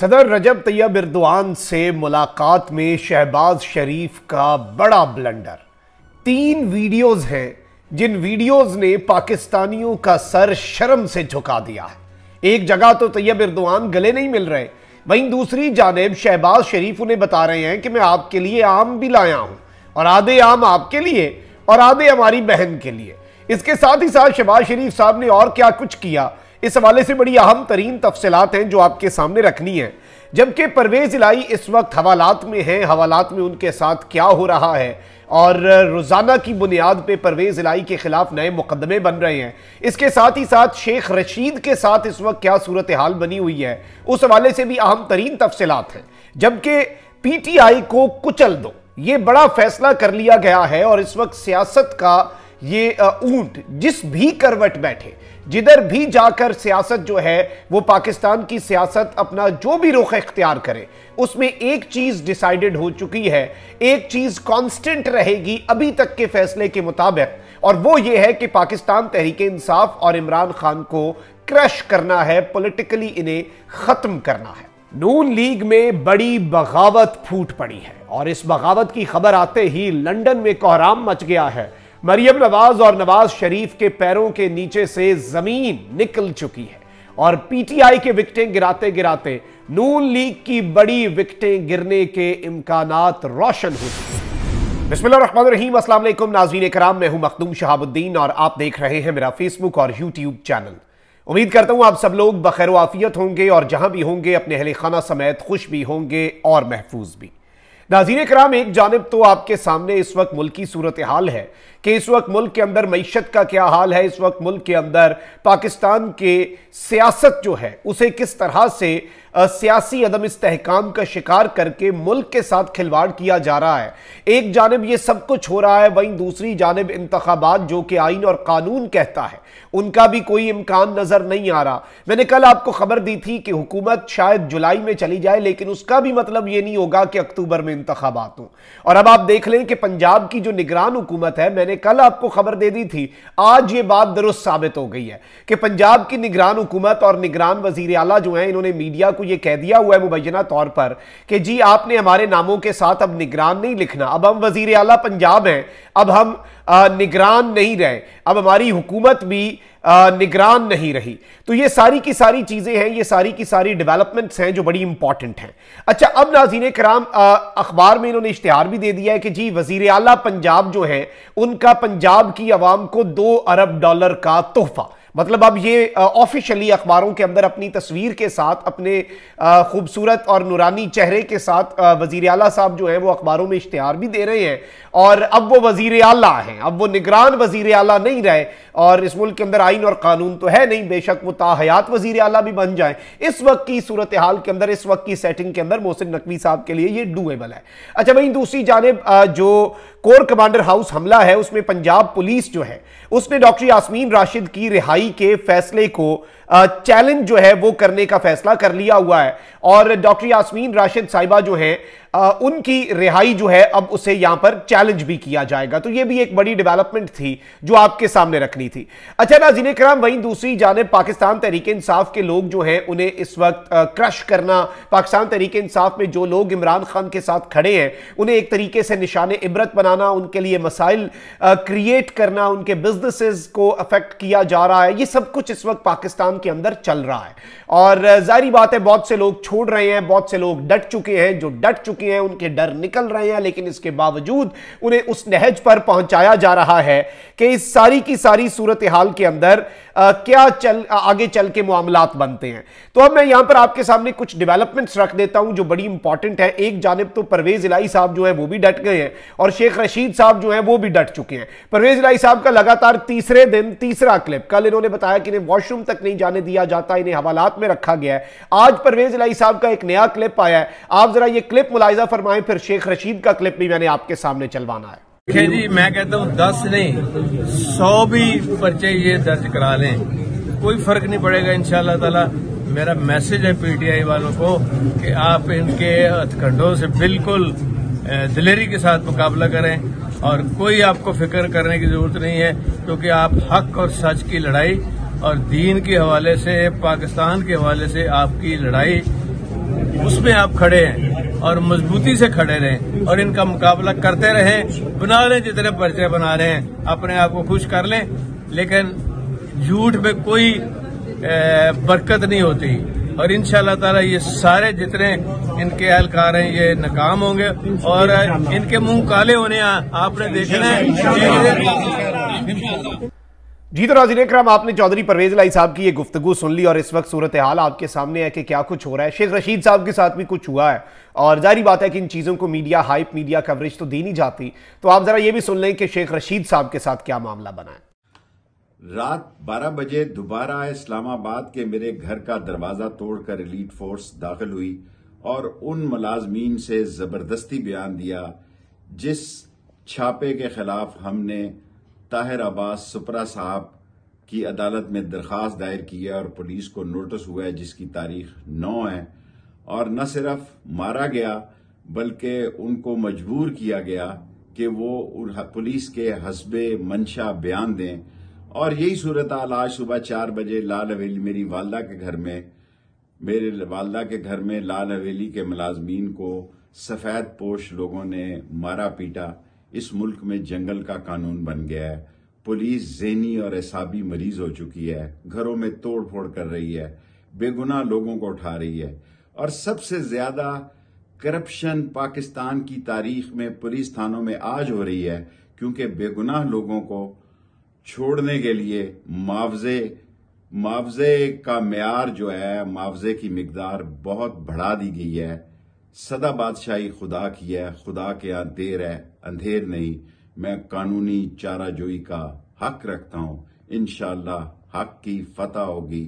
सदर रजब तैयब इरदवान से मुलाकात में शहबाज शरीफ का बड़ा ब्लंडर तीन वीडियोस हैं जिन वीडियोस ने पाकिस्तानियों का सर शर्म से झुका दिया है एक जगह तो तैयब इरदवान गले नहीं मिल रहे वहीं दूसरी जानब शहबाज शरीफ उन्हें बता रहे हैं कि मैं आपके लिए आम भी लाया हूं और आधे आम आपके लिए और आधे हमारी बहन के लिए इसके साथ ही साथ शहबाज शरीफ साहब ने और क्या कुछ किया इस हवाले से बड़ी अहम तरीन तफसलत हैं जो आपके सामने रखनी है जबकि परवेज इलाई इस वक्त हवालात में हैं हवालात में उनके साथ क्या हो रहा है और रोज़ाना की बुनियाद पे परवेज़ इलाई के ख़िलाफ़ नए मुकदमे बन रहे हैं इसके साथ ही साथ शेख रशीद के साथ इस वक्त क्या सूरत हाल बनी हुई है उस हवाले से भी अहम तरीन तफसलत हैं जबकि पी टी आई को कुचल दो ये बड़ा फैसला कर लिया गया है और इस वक्त सियासत का ये ऊंट जिस भी करवट बैठे जिधर भी जाकर सियासत जो है वो पाकिस्तान की सियासत अपना जो भी रुख इख्तियार करे उसमें एक चीज़ डिसाइडेड हो चुकी है एक चीज़ कांस्टेंट रहेगी अभी तक के फैसले के मुताबिक और वो ये है कि पाकिस्तान तहरीक इंसाफ और इमरान खान को क्रश करना है पॉलिटिकली इन्हें ख़त्म करना है नून लीग में बड़ी बगावत फूट पड़ी है और इस बगावत की खबर आते ही लंदन में कोहराम मच गया है मरियम नवाज और नवाज शरीफ के पैरों के नीचे से जमीन निकल चुकी है और पीटीआई के विकटें गिराते गिराते नून लीग की बड़ी विकटें गिरने के इम्कान रोशन हो चुके हैं बिस्मिल्लाम असलम नाजीन कराम मैं हूं मखदूम शहाबुद्दीन और आप देख रहे हैं मेरा फेसबुक और यूट्यूब चैनल उम्मीद करता हूं आप सब लोग बखैर आफियत होंगे और जहां भी होंगे अपने अहले खाना समेत खुश भी होंगे और महफूज भी नाजीन कराम एक जानब तो आपके सामने इस वक्त मुल्क की सूरत हाल है कि इस वक्त मुल्क के अंदर मीशत का क्या हाल है इस वक्त मुल्क के अंदर पाकिस्तान के सियासत जो है उसे किस तरह से सियासी अदम इस्तेकाम का शिकार करके मुल्क के साथ खिलवाड़ किया जा रहा है एक जानब ये सब कुछ हो रहा है वहीं दूसरी जानब इंतबात जो कि आइन और कानून कहता है उनका भी कोई इम्कान नज़र नहीं आ रहा मैंने कल आपको खबर दी थी कि हुकूमत शायद जुलाई में चली जाए लेकिन उसका भी मतलब ये नहीं होगा कि अक्टूबर में इंतबात हो और अब आप देख लें कि पंजाब की जो निगरान हुकूमत है मैंने कल आपको खबर दे दी थी आज ये बात दुरुस्त साबित हो गई है कि पंजाब की निगरान हुकूमत और निगरान वजीर अला जो है इन्होंने मीडिया को ये कह दिया हुआ है मुबैना तौर पर कि जी आपने हमारे नामों के साथ अब निगरान नहीं लिखना अब हम वजीर अला पंजाब हैं अब हम निगरान नहीं रहे अब हमारी हुकूमत भी निगरान नहीं रही तो ये सारी की सारी चीज़ें हैं ये सारी की सारी डेवलपमेंट्स हैं जो बड़ी इंपॉर्टेंट हैं अच्छा अब नाजीन कराम अखबार में इन्होंने इश्तहार भी दे दिया है कि जी वजीर अला पंजाब जो हैं उनका पंजाब की आवाम को दो अरब डॉलर का तोहफा मतलब अब ये ऑफिशियली अखबारों के अंदर अपनी तस्वीर के साथ अपने खूबसूरत और नुरानी चेहरे के साथ वजीर अला साहब जो हैं वो अखबारों में इश्तहार भी दे रहे हैं और अब वो वजीर अला हैं अब वो निगरान वजीर अला नहीं रहे और इस मुल्क के अंदर आइन और कानून तो है नहीं बेशक वो ताहयात वजीर अला भी बन जाए इस वक्त की सूरत हाल के अंदर इस वक्त की सेटिंग के अंदर मोहसिन नकवी साहब के लिए ये डूएबल है अच्छा भाई दूसरी जानब जो कोर कमांडर हाउस हमला है उसमें पंजाब पुलिस जो है उसने डॉक्टर यासमीन राशिद की रिहाई के फैसले को चैलेंज जो है वो करने का फैसला कर लिया हुआ है और डॉक्टर यासमीन राशिद साहिबा जो है उनकी रिहाई जो है अब उसे यहां पर चैलेंज भी किया जाएगा तो ये भी एक बड़ी डेवलपमेंट थी जो आपके सामने रखनी थी अच्छा जिन्हें कराम वहीं दूसरी जानब पाकिस्तान तहरीक इंसाफ के लोग जो हैं उन्हें इस वक्त क्रश करना पाकिस्तान तहरीक इंसाफ में जो लोग इमरान खान के साथ खड़े हैं उन्हें एक तरीके से निशान इबरत बनाना उनके लिए मसाइल क्रिएट करना उनके बिजनेस को अफेक्ट किया जा रहा है ये सब कुछ इस वक्त पाकिस्तान के अंदर चल रहा है और जारी बात है बहुत से लोग छोड़ रहे हैं बहुत से लोग डट चुके हैं जो डट चुके हैं उनके डर निकल रहे हैं लेकिन इसके बावजूद उन्हें उस नहज पर पहुंचाया जा रहा है कि इस सारी की सारी सूरत हाल के अंदर आ, क्या चल आगे चल के मामला बनते हैं तो अब मैं यहां पर आपके सामने कुछ डेवलपमेंट्स रख देता हूं जो बड़ी इंपॉर्टेंट है एक जानब तो परवेज इलाई साहब जो है वो भी डट गए हैं और शेख रशीद साहब जो है वो भी डट चुके हैं परवेज इलाई साहब का लगातार तीसरे दिन तीसरा क्लिप कल इन्होंने बताया कि इन्हें वॉशरूम तक नहीं जाने दिया जाता इन्हें हवालात में रखा गया है आज परवेज इलाई साहब का एक नया क्लिप आया है आप जरा यह क्लिप मुलायजा फरमाएं फिर शेख रशीद का क्लिप भी मैंने आपके सामने चलवाना है देखे जी मैं कहता हूँ दस नहीं सौ भी पर्चे ये दर्ज करा लें कोई फर्क नहीं पड़ेगा इन ताला मेरा मैसेज है पीटीआई वालों को कि आप इनके हथकंडों से बिल्कुल दिलेरी के साथ मुकाबला करें और कोई आपको फिक्र करने की जरूरत नहीं है क्योंकि आप हक और सच की लड़ाई और दीन के हवाले से पाकिस्तान के हवाले से आपकी लड़ाई उसमें आप खड़े हैं और मजबूती से खड़े रहें और इनका मुकाबला करते रहें बना रहे जितने पर्चे बना रहे हैं अपने आप को खुश कर लें लेकिन झूठ में कोई बरकत नहीं होती और इन ताला ये सारे जितने इनके एहलकार हैं ये नाकाम होंगे और इनके मुंह काले होने आपने देखना है जी तो नाजिन कराम आपने चौधरी परवेज लाई साहब की ये गुफ्तु सुन ली और इस वक्त सूरत हाल आपके सामने है कि क्या कुछ हो रहा है शेख रशीद साहब के साथ भी कुछ हुआ है और जारी बात है कि इन चीज़ों को मीडिया हाइप मीडिया कवरेज तो दी नहीं जाती तो आप ज़रा ये भी सुन लें कि शेख रशीद साहब के साथ क्या मामला बना है रात बारह बजे दोबारा इस्लामाबाद के मेरे घर का दरवाज़ा तोड़कर एलीट फोर्स दाखिल हुई और उन मुलाजमीन से ज़बरदस्ती बयान दिया जिस छापे के खिलाफ हमने ताहिर अब्बास सुपरा साहब की अदालत में दरख्वास्त दायर की है और पुलिस को नोटिस हुआ है जिसकी तारीख नौ है और न सिर्फ मारा गया बल्कि उनको मजबूर किया गया कि वो पुलिस के हसबे मंशा बयान दें और यही सूरत हाल आज सुबह चार बजे लाल हवेली मेरी वालदा के घर में मेरे वालदा के घर में लाल हवेली के मुलाजमीन को सफ़ेद पोश लोगों ने मारा पीटा इस मुल्क में जंगल का कानून बन गया है पुलिस जेनी और एसाबी मरीज हो चुकी है घरों में तोड़ फोड़ कर रही है बेगुनाह लोगों को उठा रही है और सबसे ज्यादा करप्शन पाकिस्तान की तारीख में पुलिस थानों में आज हो रही है क्योंकि बेगुनाह लोगों को छोड़ने के लिए मुआवजे मुआवजे का मैार जो है मुआवजे की मकदार बहुत बढ़ा दी गई है सदा बादशाही खुदा की है खुदा के यहाँ देर है अंधेर नहीं मैं कानूनी चारा जोई का हक रखता हूँ इनशाला हक की फतह होगी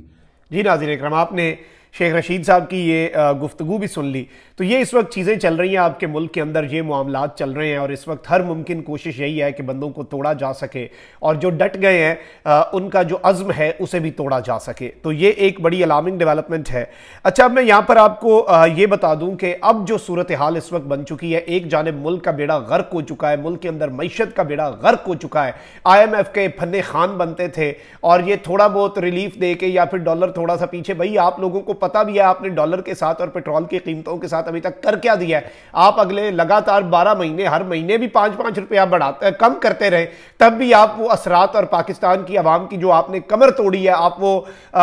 जी नाजिन आपने शेख रशीद साहब की ये गुफ्तु भी सुन ली तो ये इस वक्त चीज़ें चल रही हैं आपके मुल्क के अंदर ये मामला चल रहे हैं और इस वक्त हर मुमकिन कोशिश यही है कि बंदों को तोड़ा जा सके और जो डट गए हैं उनका जो अज़म है उसे भी तोड़ा जा सके तो ये एक बड़ी अलार्मिंग डेवलपमेंट है अच्छा अब मैं यहाँ पर आपको ये बता दूँ कि अब जो सूरत हाल इस वक्त बन चुकी है एक जानब मुल्क का बेड़ा गर्क हो चुका है मुल्क के अंदर मीशत का बेड़ा गर्क हो चुका है आई एम एफ के फन्ने खान बनते थे और ये थोड़ा बहुत रिलीफ दे के या फिर डॉलर थोड़ा सा पीछे भाई आप लोगों को पता भी है आपने डॉलर के साथ और पेट्रोल की कीमतों के साथ अभी तक कर क्या दिया है आप अगले लगातार बारह महीने हर महीने भी पाँच पाँच रुपया बढ़ाते कम करते रहे तब भी आप वो असरात और पाकिस्तान की आवाम की जो आपने कमर तोड़ी है आप वो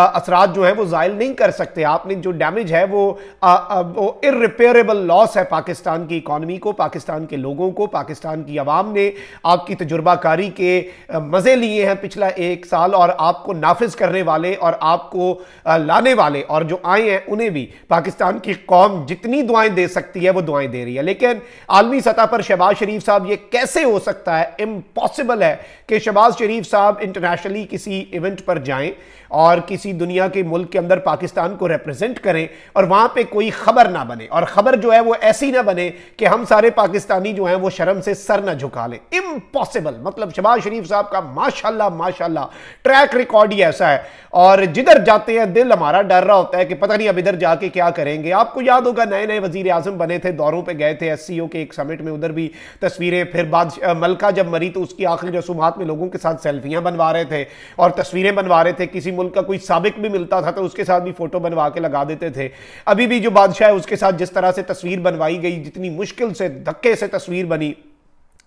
असरात जो है वो ज़ायल नहीं कर सकते आपने जो डैमेज है वो वो इरिपेयरेबल लॉस है पाकिस्तान की इकॉनमी को पाकिस्तान के लोगों को पाकिस्तान की आवाम ने आपकी तजुर्बाकारी के मज़े लिए हैं पिछला एक साल और आपको नाफिज करने वाले और आपको लाने वाले और जो आए हैं उन्हें भी पाकिस्तान की कौम जितनी दुआएं दे सकती है वो दुआएं दे रही है लेकिन आलमी सतह पर शहबाज शरीफ साहब ये कैसे हो सकता है इम्पॉसिबल है कि शहबाज शरीफ साहब इंटरनेशनली किसी इवेंट पर जाएं और किसी दुनिया के मुल्क के अंदर पाकिस्तान को रिप्रेजेंट करें और वहां पर कोई खबर ना बने और खबर जो है वो ऐसी ना बने कि हम सारे पाकिस्तानी जो हैं वो शर्म से सर ना झुका लें इम्पॉसिबल मतलब शहबाज शरीफ साहब का माशाला माशाला ट्रैक रिकॉर्ड ही ऐसा है और जिधर जाते हैं दिल हमारा डर रहा होता है कि पता नहीं अब इधर जाके क्या करेंगे आपको याद होगा नए नए वजीर आजम बने थे दौरों पर गए थे एस के एक समिट में उधर भी तस्वीरें फिर बाद मलका जब मरी तो उसकी आखिरी रसूमात में लोगों के साथ सेल्फियां बनवा रहे थे और तस्वीरें बनवा रहे थे किसी मुल्क का कोई सबक भी मिलता था तो उसके साथ भी फोटो बनवा के लगा देते थे अभी भी जो बादशाह है उसके साथ जिस तरह से तस्वीर बनवाई गई जितनी मुश्किल से धक्के से तस्वीर बनी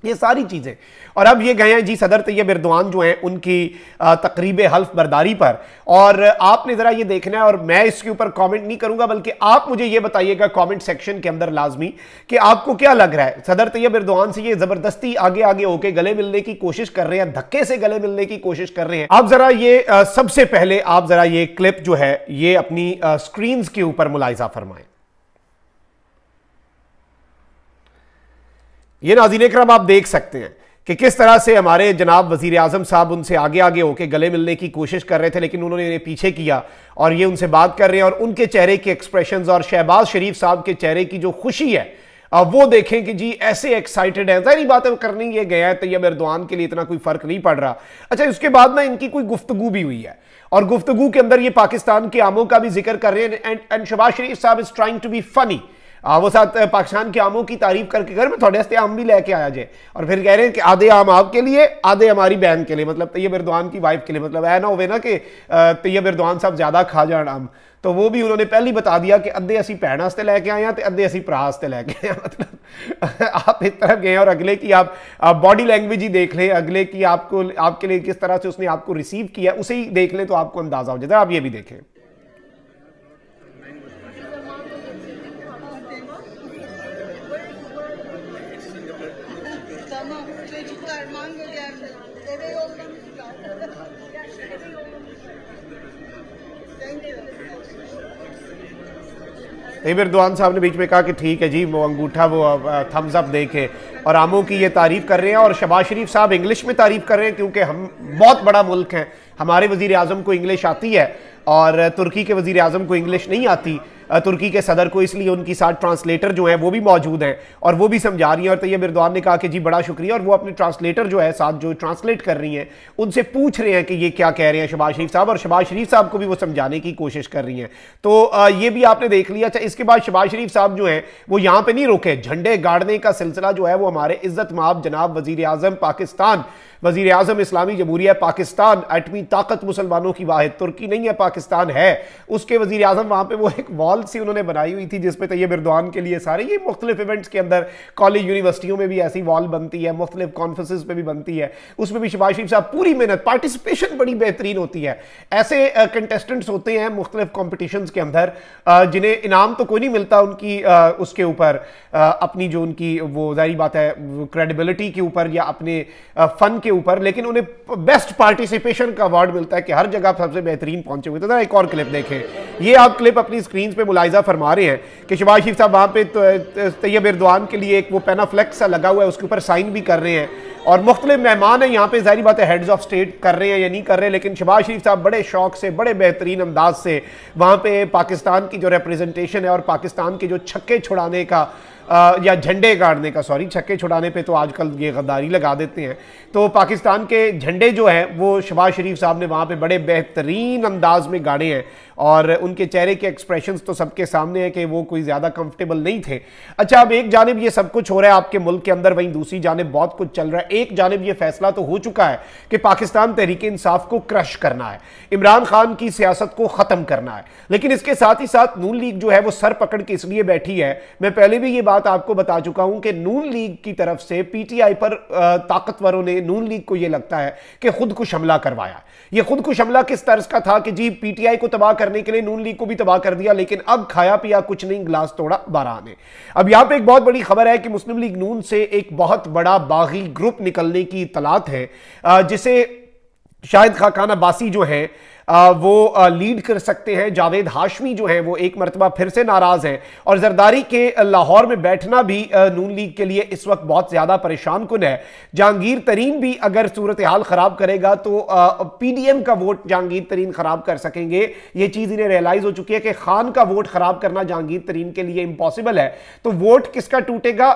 ये सारी चीज़ें और अब ये गए हैं जी सदर तैयब इरदवान जो हैं उनकी तकरीब हल्फ बर्दारी पर और आपने ज़रा ये देखना है और मैं इसके ऊपर कमेंट नहीं करूंगा बल्कि आप मुझे ये बताइएगा कमेंट सेक्शन के अंदर लाजमी कि आपको क्या लग रहा है सदर तैयब इरदवान से ये ज़बरदस्ती आगे आगे होके गले मिलने की कोशिश कर रहे हैं धक्के से गले मिलने की कोशिश कर रहे हैं आप ज़रा ये सबसे पहले आप ज़रा ये क्लिप जो है ये अपनी स्क्रीन के ऊपर मुलायजा फरमाएं ये नाजीन क्रम आप देख सकते हैं कि किस तरह से हमारे जनाब वजीर आजम साहब उनसे आगे आगे होके गले मिलने की कोशिश कर रहे थे लेकिन उन्होंने इन्हें पीछे किया और ये उनसे बात कर रहे हैं और उनके चेहरे के एक्सप्रेशन और शहबाज शरीफ साहब के चेहरे की जो खुशी है अब वो देखें कि जी ऐसे एक्साइटेड हैं जहरी बात करने ये गया है तैयब इरदान के लिए इतना कोई फर्क नहीं पड़ रहा अच्छा उसके बाद ना इनकी कोई गुफ्तगु भी हुई है और गुफ्तगु के अंदर ये पाकिस्तान के आमों का भी जिक्र कर रहे हैं एंड एंड शबाज शरीफ साहब is trying to be funny वो साथ पाकिस्तान के आमों की तारीफ करके घर में थोड़े हस्ते आम भी लेके आया जाए और फिर कह रहे हैं कि आधे आम आपके लिए आधे हमारी बहन के लिए मतलब तैयब इरदवान की वाइफ के लिए मतलब ऐना ना होवे ना कि तैयब इरदवान साहब ज़्यादा खा जान आम तो वो भी उन्होंने पहले ही बता दिया कि अद्धे असी भैन वास्ते लैके आए हैं तो अद्धे असी भरा वास्ते लैके आए मतलब आप इस तरफ गए और अगले की आप, आप बॉडी लैंग्वेज ही देख लें अगले की आपको आपके लिए किस तरह से उसने आपको रिसीव किया उसे ही देख लें तो आपको अंदाज़ा हो जाता है आप ये भी देखें tamam çocuklar mango geldi. Eve eve Thank नहीं फिर दुआन साहब ने बीच में कहा कि ठीक है जी वो अंगूठा वो थम्स अप देखे और आमों की ये तारीफ कर रहे हैं और शबाज शरीफ साहब इंग्लिश में तारीफ कर रहे हैं क्योंकि हम बहुत बड़ा मुल्क हैं हमारे वजीर आजम को इंग्लिश आती है और तुर्की के वजीर आजम को इंग्लिश नहीं आती तुर्की के सदर को इसलिए उनकी साथ ट्रांसलेटर जो है वो भी मौजूद हैं और वो भी समझा रही हैं और तैयब इरदान ने कहा कि जी बड़ा शुक्रिया और वो अपने ट्रांसलेटर जो है साथ जो ट्रांसलेट कर रही हैं उनसे पूछ रहे हैं कि ये क्या कह रहे हैं शबाज शरीफ साहब और शबाज शरीफ साहब को भी वो समझाने की कोशिश कर रही हैं तो ये भी आपने देख लिया अच्छा इसके बाद शबाज शरीफ साहब जो हैं वो यहाँ पर नहीं रोके झंडे गाड़ने का सिलसिला जो है वो हमारे इज्जत माप जनाब वजीर पाकिस्तान वजीर अजम इस्लामी जमहूरिया पाकिस्तान एटमी ताकत मुसलमानों की वाहिद तुर्की नहीं है पाकिस्तान है उसके वजीर अजम वहाँ पर वो एक वॉल सी उन्होंने बनाई हुई थी जिसपे तैयब इरदान के लिए सारे ये मुख्तलिफ इवेंट्स के अंदर कॉलेज यूनिवर्सिटियों में भी ऐसी वॉल बनती है मुख्तलिफ कॉन्फ्रेंस में भी बनती है उसमें भी शबाज शरीफ साहब पूरी मेहनत पार्टिसिपेशन बड़ी बेहतरीन होती है ऐसे कंटेस्टेंट्स होते हैं मुख्तलिफ कॉम्पिटिशन के अंदर जिन्हें इनाम तो कोई नहीं मिलता उनकी उसके ऊपर अपनी जो उनकी वो जारी बात है क्रेडिबिलिटी के ऊपर या अपने फन के के ऊपर लेकिन उन्हें बेस्ट पार्टिसिपेशन का अवार्ड मिलता है कि हर जगह सबसे बेहतरीन पहुंचे हुए तो एक और क्लिप देखें ये आप क्लिप अपनी स्क्रीन पे मुलायजा फरमा रहे हैं कि शिवाज शिफ साहब वहाँ पे तैयब इरदवान के लिए एक वो पेनाफ्लेक्स सा लगा हुआ है उसके ऊपर साइन भी कर रहे हैं और मुख्तलि मेहमान हैं यहाँ पे जारी बात है हेड्स ऑफ स्टेट कर रहे हैं या नहीं कर रहे हैं लेकिन शबाज शरीफ साहब बड़े शौक से बड़े बेहतरीन अंदाज से वहाँ पे पाकिस्तान की जो रिप्रेजेंटेशन है और पाकिस्तान के जो छक्के छुड़ाने का आ, या झंडे गाड़ने का सॉरी छक्के छुड़ाने पे तो आजकल ये गद्दारी लगा देते हैं तो पाकिस्तान के झंडे जो हैं वो शबाज शरीफ साहब ने वहाँ पे बड़े बेहतरीन अंदाज में गाड़े हैं और उनके चेहरे के एक्सप्रेशन तो सबके सामने हैं कि वो कोई ज़्यादा कंफर्टेबल नहीं थे अच्छा अब एक जानब ये सब कुछ हो रहा है आपके मुल्क के अंदर वहीं दूसरी जानब बहुत कुछ चल रहा है एक जानब ये फैसला तो हो चुका है कि पाकिस्तान तहरीक इंसाफ को क्रश करना है इमरान खान की सियासत को ख़त्म करना है लेकिन इसके साथ ही साथ नून लीग जो है वो सर पकड़ के इसलिए बैठी है मैं पहले भी ये बात बात आपको बता चुका हूं कि नून लीग की तरफ से पीटीआई पर ताकतवरों ने नून लीग को यह लगता है कि खुद कुछ हमला करवाया यह खुद कुछ हमला किस तर्ज का था कि जी पीटीआई को तबाह करने के लिए नून लीग को भी तबाह कर दिया लेकिन अब खाया पिया कुछ नहीं ग्लास तोड़ा बारह ने अब यहां पर एक बहुत बड़ी खबर है कि मुस्लिम लीग नून से एक बहुत बड़ा बागी ग्रुप निकलने की तलात है जिसे शाहिद खाकान अब्बासी जो हैं वो लीड कर सकते हैं जावेद हाशमी जो हैं वो एक मरतबा फिर से नाराज़ हैं और जरदारी के लाहौर में बैठना भी नून लीग के लिए इस वक्त बहुत ज़्यादा परेशान कन है जहांगीर तरीन भी अगर सूरत हाल ख़राब करेगा तो पी डी एम का वोट जहांगीर तरीन ख़राब कर सकेंगे ये चीज़ इन्हें रियलाइज़ हो चुकी है कि खान का वोट ख़राब करना जहांगीर तरीन के लिए इम्पॉसिबल है तो वोट किसका टूटेगा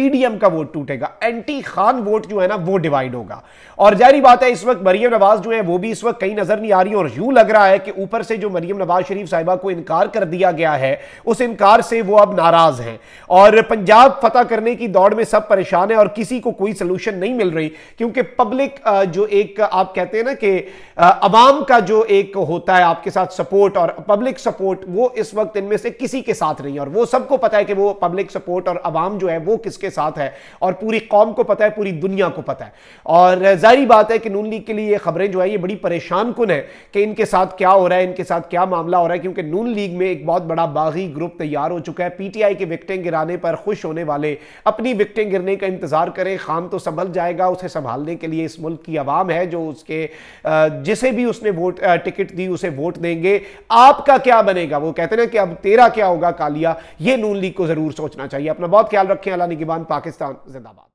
पीडीएम का वोट टूटेगा एंटी खान वोट जो है ना वो डिवाइड होगा और जारी बात है इस वक्त मरियम नवाज जो है वो भी इस वक्त कहीं नजर नहीं आ रही और यूं लग रहा है कि ऊपर से जो मरियम नवाज शरीफ साहिबा को इनकार कर दिया गया है उस इनकार से वो अब नाराज हैं और पंजाब फतह करने की दौड़ में सब परेशान है और किसी को कोई सोल्यूशन नहीं मिल रही क्योंकि पब्लिक जो एक आप कहते हैं ना कि अवाम का जो एक होता है आपके साथ सपोर्ट और पब्लिक सपोर्ट वो इस वक्त इनमें से किसी के साथ नहीं और वो सबको पता है कि वो पब्लिक सपोर्ट और अवाम जो है वो किसके के साथ है और पूरी कौम को पता है पूरी दुनिया को पता है और जाहिर बात है कि नून लीग के लिए ये खबरें जो है ये बड़ी परेशान कन है कि इनके साथ क्या हो रहा है इनके साथ क्या मामला हो रहा है क्योंकि नून लीग में एक बहुत बड़ा बागी ग्रुप तैयार हो चुका है पीटीआई के विकटें गिराने पर खुश होने वाले अपनी विकटें गिरने का इंतजार करें खान तो संभल जाएगा उसे संभालने के लिए इस मुल्क की आवाम है जो उसके जिसे भी उसने वोट टिकट दी उसे वोट देंगे आपका क्या बनेगा वो कहते ना कि अब तेरा क्या होगा कालिया ये नून लीग को जरूर सोचना चाहिए अपना बहुत ख्याल रखें अला तालिबान पाकिस्तान जिंदाबाद